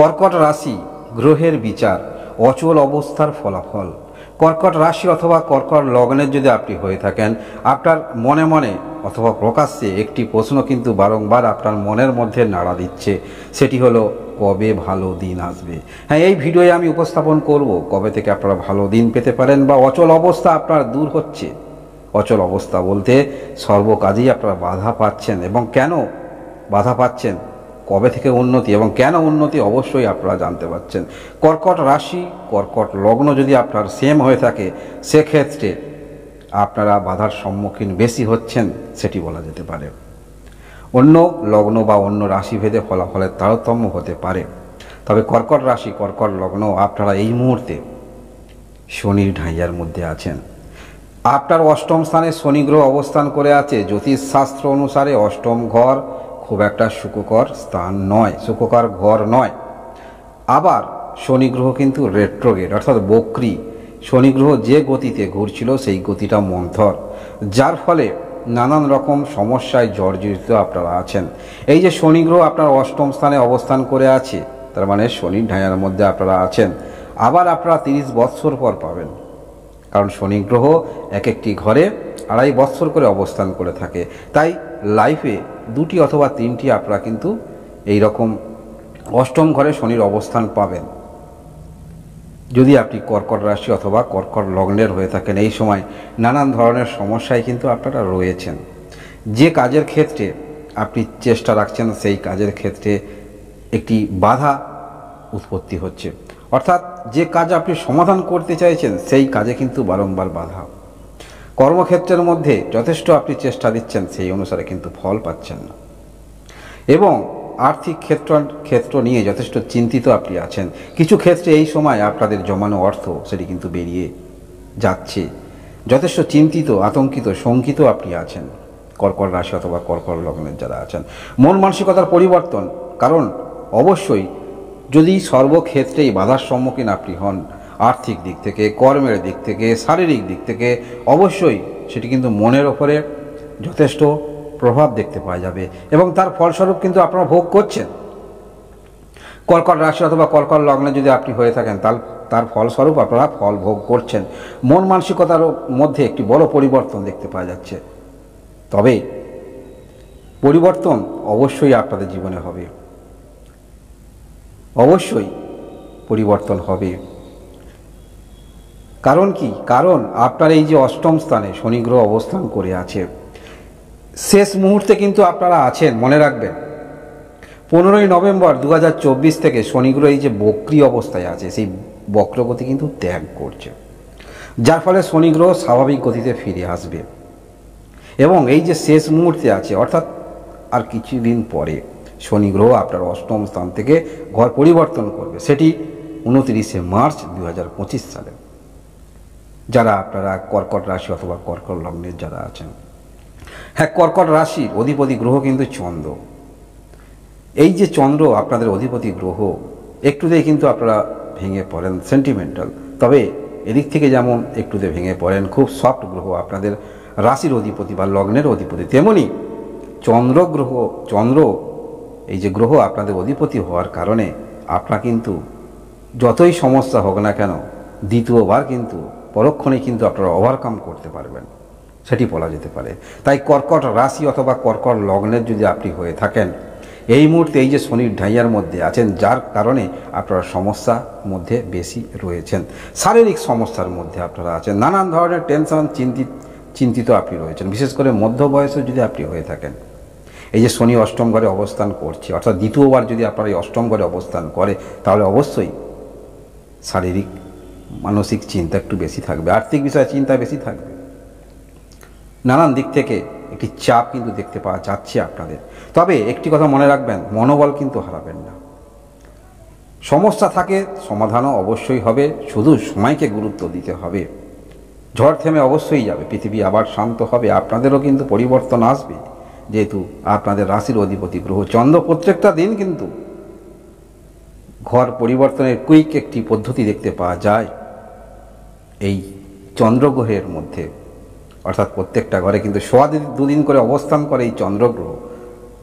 কর্কট রাশি গ্রহের বিচার অচল অবস্থার ফলাফল কর্কট রাশি অথবা কর্কট লগ্নের যদি আপনি হয়ে থাকেন আপনার মনে মনে অথবা প্রকাশ্যে একটি প্রশ্ন কিন্তু বারংবার আপনার মনের মধ্যে নাড়া দিচ্ছে সেটি হলো কবে ভালো দিন আসবে হ্যাঁ এই ভিডিওয়ে আমি উপস্থাপন করব কবে থেকে আপনারা ভালো দিন পেতে পারেন বা অচল অবস্থা আপনার দূর হচ্ছে অচল অবস্থা বলতে সর্বকাজেই আপনারা বাধা পাচ্ছেন এবং কেন বাধা পাচ্ছেন কবে থেকে উন্নতি এবং কেন উন্নতি অবশ্যই আপনারা জানতে পারছেন কর্কট রাশি কর্কট লগ্ন যদি আপনার সেম হয়ে থাকে সেক্ষেত্রে আপনারা বাধার সম্মুখীন বেশি হচ্ছেন সেটি বলা যেতে পারে অন্য লগ্ন বা অন্য রাশিভেদে ফলাফলের তারতম্য হতে পারে তবে কর্কট রাশি কর্কট লগ্ন আপনারা এই মুহূর্তে শনির ঢাইয়ার মধ্যে আছেন আপনার অষ্টম স্থানে শনি গ্রহ অবস্থান করে আছে জ্যোতিষশাস্ত্র অনুসারে অষ্টম ঘর খুব একটা সুখকর স্থান নয় সুখকর ঘর নয় আবার শনি গ্রহ কিন্তু রেট্রোগেট অর্থাৎ বকরি শনি গ্রহ যে গতিতে ঘুরছিল সেই গতিটা মন্থর যার ফলে নানান রকম সমস্যায় জর্জরিত আপনারা আছেন এই যে শনি গ্রহ আপনার অষ্টম স্থানে অবস্থান করে আছে তার মানে শনি ঢায়ার মধ্যে আপনারা আছেন আবার আপনারা তিরিশ বৎসর পর পাবেন কারণ শনি গ্রহ এক একটি ঘরে আড়াই বৎসর করে অবস্থান করে থাকে তাই লাইফে দুটি অথবা তিনটি আপনারা কিন্তু এই রকম অষ্টম ঘরে শনির অবস্থান পাবেন যদি আপনি কর্কট রাশি অথবা কর্কট লগ্নের হয়ে থাকেন এই সময় নানান ধরনের সমস্যায় কিন্তু আপনারা রয়েছেন যে কাজের ক্ষেত্রে আপনি চেষ্টা রাখছেন সেই কাজের ক্ষেত্রে একটি বাধা উৎপত্তি হচ্ছে অর্থাৎ যে কাজ আপনি সমাধান করতে চাইছেন সেই কাজে কিন্তু বারংবার বাধা কর্মক্ষেত্রের মধ্যে যথেষ্ট আপনি চেষ্টা দিচ্ছেন সেই অনুসারে কিন্তু ফল পাচ্ছেন না এবং আর্থিক ক্ষেত্র ক্ষেত্র নিয়ে যথেষ্ট চিন্তিত আপনি আছেন কিছু ক্ষেত্রে এই সময় আপনাদের জমানো অর্থ সেটি কিন্তু বেরিয়ে যাচ্ছে যথেষ্ট চিন্তিত আতঙ্কিত শঙ্কিত আপনি আছেন কর্কর রাশি অথবা কর্কর লগ্নের যারা আছেন মন মানসিকতার পরিবর্তন কারণ অবশ্যই যদি সর্বক্ষেত্রেই বাধার সম্মুখীন আপনি হন আর্থিক দিক থেকে কর্মের দিক থেকে শারীরিক দিক থেকে অবশ্যই সেটি কিন্তু মনের ওপরে যথেষ্ট প্রভাব দেখতে পাওয়া যাবে এবং তার ফলস্বরূপ কিন্তু আপনারা ভোগ করছেন কর্কট রাশি অথবা কর্কট লগ্নে যদি আপনি হয়ে থাকেন তাহলে তার ফলস্বরূপ আপনারা ফল ভোগ করছেন মন মানসিকতার মধ্যে একটি বড় পরিবর্তন দেখতে পাওয়া যাচ্ছে তবে পরিবর্তন অবশ্যই আপনাদের জীবনে হবে অবশ্যই পরিবর্তন হবে কারণ কি কারণ আপনার এই যে অষ্টম স্থানে শনি গ্রহ অবস্থান করে আছে শেষ মুহূর্তে কিন্তু আপনারা আছেন মনে রাখবেন পনেরোই নভেম্বর দু থেকে শনি গ্রহ এই যে বক্রী অবস্থায় আছে সেই বক্রগতি কিন্তু ত্যাগ করছে যার ফলে শনি গ্রহ স্বাভাবিক গতিতে ফিরে আসবে এবং এই যে শেষ মুহূর্তে আছে অর্থাৎ আর কিছুদিন পরে শনি গ্রহ আপনার অষ্টম স্থান থেকে ঘর পরিবর্তন করবে সেটি উনত্রিশে মার্চ দু সালে যারা আপনারা কর্কট রাশি অথবা কর্কট লগ্নের যারা আছেন হ্যাঁ কর্কট রাশির অধিপতি গ্রহ কিন্তু চন্দ্র এই যে চন্দ্র আপনাদের অধিপতি গ্রহ একটুতেই কিন্তু আপনারা ভেঙে পড়েন সেন্টিমেন্টাল তবে এদিক থেকে যেমন একটুতে ভেঙে পড়েন খুব সফট গ্রহ আপনাদের রাশির অধিপতি বা লগ্নের অধিপতি তেমনি চন্দ্র গ্রহ চন্দ্র এই যে গ্রহ আপনাদের অধিপতি হওয়ার কারণে আপনারা কিন্তু যতই সমস্যা হোক না কেন দ্বিতীয়বার কিন্তু পরক্ষণে কিন্তু আপনারা ওভারকাম করতে পারবেন সেটি বলা যেতে পারে তাই কর্কট রাশি অথবা কর্কট লগ্নের যদি আপনি হয়ে থাকেন এই মুহূর্তে এই যে শনির ঢাইয়ার মধ্যে আছেন যার কারণে আপনারা সমস্যার মধ্যে বেশি রয়েছেন শারীরিক সমস্যার মধ্যে আপনারা আছেন নানান ধরনের টেনশন চিন্তিত চিন্তিত আপনি রয়েছেন বিশেষ করে মধ্য বয়সে যদি আপনি হয়ে থাকেন এই যে শনি অষ্টম ঘরে অবস্থান করছে অর্থাৎ দ্বিতীয়বার যদি আপনারা এই অষ্টম ঘরে অবস্থান করে তাহলে অবশ্যই শারীরিক মানসিক চিন্তা একটু বেশি থাকবে আর্থিক বিষয়ে চিন্তা বেশি থাকবে নানান দিক থেকে একটি চাপ কিন্তু দেখতে পাওয়া যাচ্ছে আপনাদের তবে একটি কথা মনে রাখবেন মনোবল কিন্তু হারাবেন না সমস্যা থাকে সমাধানও অবশ্যই হবে শুধু সময়কে গুরুত্ব দিতে হবে ঝড় থেমে অবশ্যই যাবে পৃথিবী আবার শান্ত হবে আপনাদেরও কিন্তু পরিবর্তন আসবে যেহেতু আপনাদের রাশির অধিপতি গ্রহ চন্দ্র প্রত্যেকটা দিন কিন্তু ঘর পরিবর্তনের কুইক একটি পদ্ধতি দেখতে পাওয়া যায় এই চন্দ্রগ্রহের মধ্যে অর্থাৎ প্রত্যেকটা ঘরে কিন্তু সোয়া দুদিন করে অবস্থান করে এই চন্দ্রগ্রহ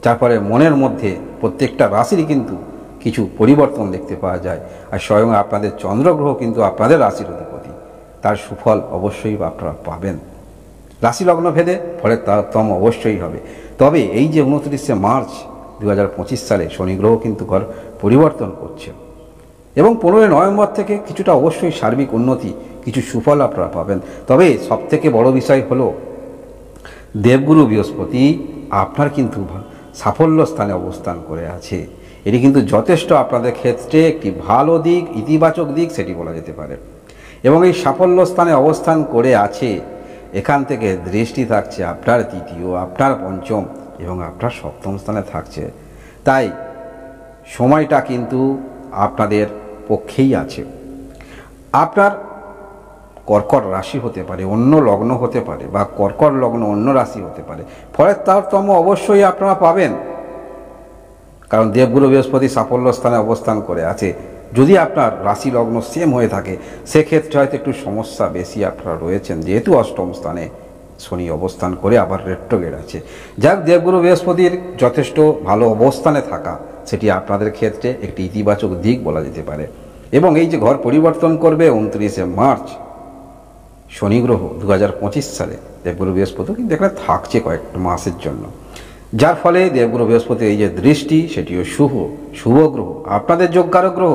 যার ফলে মনের মধ্যে প্রত্যেকটা রাশিরই কিন্তু কিছু পরিবর্তন দেখতে পাওয়া যায় আর স্বয়ং আপনাদের চন্দ্রগ্রহ কিন্তু আপনাদের রাশির অধিপতি তার সুফল অবশ্যই আপনারা পাবেন রাশি লগ্ন ভেদে ফলে তম অবশ্যই হবে তবে এই যে উনত্রিশে মার্চ দু সালে শনি গ্রহ কিন্তু ঘর পরিবর্তন করছে এবং পনেরোই নভেম্বর থেকে কিছুটা অবশ্যই সার্বিক উন্নতি কিছু সুফল আপনারা পাবেন তবে সবথেকে বড় বিষয় হল দেবগুরু বৃহস্পতি আপনার কিন্তু সাফল্য স্থানে অবস্থান করে আছে এটি কিন্তু যথেষ্ট আপনাদের ক্ষেত্রে একটি ভালো দিক ইতিবাচক দিক সেটি বলা যেতে পারে এবং এই সাফল্য স্থানে অবস্থান করে আছে এখান থেকে দৃষ্টি থাকছে আপনার তৃতীয় আপনার পঞ্চম এবং আপনার সপ্তম স্থানে থাকছে তাই সময়টা কিন্তু আপনাদের পক্ষেই আছে আপনার কর্কট রাশি হতে পারে অন্য লগ্ন হতে পারে বা কর্কট লগ্ন অন্য রাশি হতে পারে ফলে তারতম্য অবশ্যই আপনারা পাবেন কারণ দেবগুরু বৃহস্পতি সাফল্য স্থানে অবস্থান করে আছে যদি আপনার রাশি লগ্ন সেম হয়ে থাকে সেক্ষেত্রে হয়তো একটু সমস্যা বেশি আপনারা রয়েছেন যেহেতু অষ্টম স্থানে শনি অবস্থান করে আবার রেট্রোগেট আছে যাক দেবগুরু বৃহস্পতির যথেষ্ট ভালো অবস্থানে থাকা সেটি আপনাদের ক্ষেত্রে একটি ইতিবাচক দিক বলা যেতে পারে এবং এই যে ঘর পরিবর্তন করবে উনত্রিশে মার্চ শনি গ্রহ দু সালে দেবগুরু বৃহস্পতি কিন্তু এখানে থাকছে কয়েকটা মাসের জন্য যার ফলে দেবগুরু বৃহস্পতি এই যে দৃষ্টি সেটিও শুভ শুভ গ্রহ আপনাদের যোগ্যার গ্রহ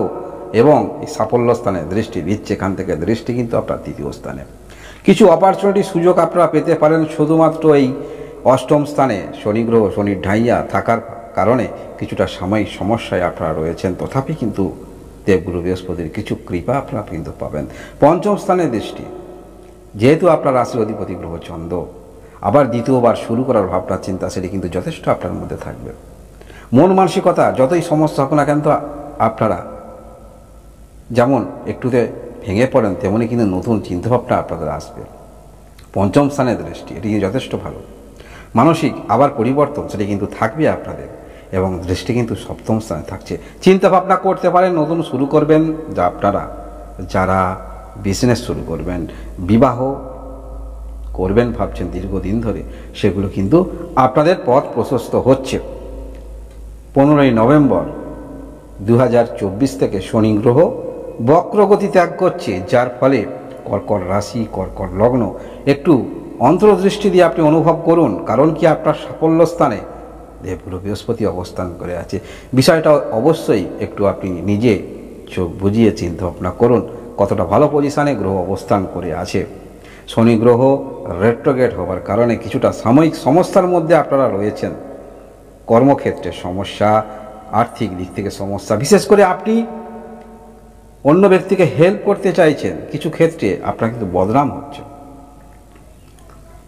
এবং এই সাফল্য স্থানে দৃষ্টি দিচ্ছে এখান থেকে দৃষ্টি কিন্তু আপনার তৃতীয় স্থানে কিছু অপরচুনিটি সুযোগ আপনারা পেতে পারেন শুধুমাত্র এই অষ্টম স্থানে শনি গ্রহ শনির ঢাইয়া থাকার কারণে কিছুটা সাময়িক সমস্যায় আপনারা রয়েছেন তথাপি কিন্তু দেবগুরু বৃহস্পতির কিছু কৃপা আপনারা কিন্তু পাবেন পঞ্চম স্থানে দৃষ্টি যেহেতু আপনার রাশির অধিপতি গ্রহ চন্দ্র আবার দ্বিতীয়বার শুরু করার ভাবনা চিন্তা সেটি কিন্তু যথেষ্ট আপনার মধ্যে থাকবে মন মানসিকতা যতই সমস্যা হোক না কেন তো আপনারা যেমন একটুতে ভেঙে পড়েন তেমনি কিন্তু নতুন চিন্তাভাবনা আপনাদের আসবে পঞ্চম স্থানের দৃষ্টি এটি কিন্তু যথেষ্ট ভালো মানসিক আবার পরিবর্তন সেটি কিন্তু থাকবে আপনাদের এবং দৃষ্টি কিন্তু সপ্তম স্থানে থাকছে চিন্তাভাবনা করতে পারেন নতুন শুরু করবেন যা আপনারা যারা বিজনেস শুরু করবেন বিবাহ করবেন ভাবছেন দীর্ঘদিন ধরে সেগুলো কিন্তু আপনাদের পথ প্রশস্ত হচ্ছে পনেরোই নভেম্বর দু থেকে শনি গ্রহ বক্রগতি ত্যাগ করছে যার ফলে কর্কট রাশি কর্কট লগ্ন একটু অন্তর্দৃষ্টি দিয়ে আপনি অনুভব করুন কারণ কি আপনার সাফল্য স্থানে দেবগুরু বৃহস্পতি অবস্থান করে আছে বিষয়টা অবশ্যই একটু আপনি নিজে চোখ বুঝিয়ে চিন্তা ভাবনা করুন কতটা ভালো পজিশানে গ্রহ অবস্থান করে আছে শনি গ্রহ রেট্রোগেট হওয়ার কারণে কিছুটা সাময়িক সমস্যার মধ্যে আপনারা রয়েছেন কর্মক্ষেত্রে সমস্যা আর্থিক দিক থেকে সমস্যা বিশেষ করে আপনি অন্য ব্যক্তিকে হেল্প করতে চাইছেন কিছু ক্ষেত্রে আপনার কিন্তু বদনাম হচ্ছে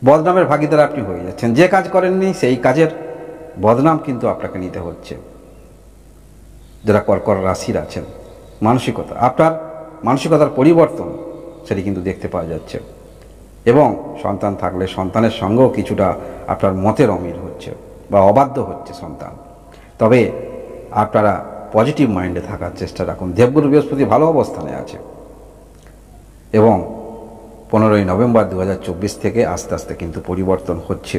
বদনামের ভাগিদার আপনি হয়ে যাচ্ছেন যে কাজ করেননি সেই কাজের বদনাম কিন্তু আপনাকে নিতে হচ্ছে যারা কর্কর রাশির আছেন মানসিকতা আপনার মানসিকতার পরিবর্তন সেটি কিন্তু দেখতে পাওয়া যাচ্ছে এবং সন্তান থাকলে সন্তানের সঙ্গেও কিছুটা আপনার মতের অমিল হচ্ছে বা অবাধ্য হচ্ছে সন্তান তবে আপনারা পজিটিভ মাইন্ডে থাকার চেষ্টা রাখুন দেবগুরু বৃহস্পতি ভালো অবস্থানে আছে এবং পনেরোই নভেম্বর দু থেকে আস্তে আস্তে কিন্তু পরিবর্তন হচ্ছে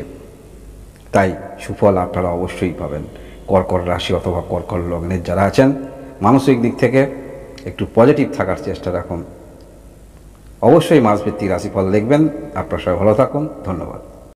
তাই সুফল আপনারা অবশ্যই পাবেন কর্কর রাশি অথবা কর্কর লগ্নের যারা আছেন মানসিক দিক থেকে একটু পজিটিভ থাকার চেষ্টা রাখুন অবশ্যই মাঝভিত্তিক রাশিফল দেখবেন আপনার সবাই ভালো থাকুন ধন্যবাদ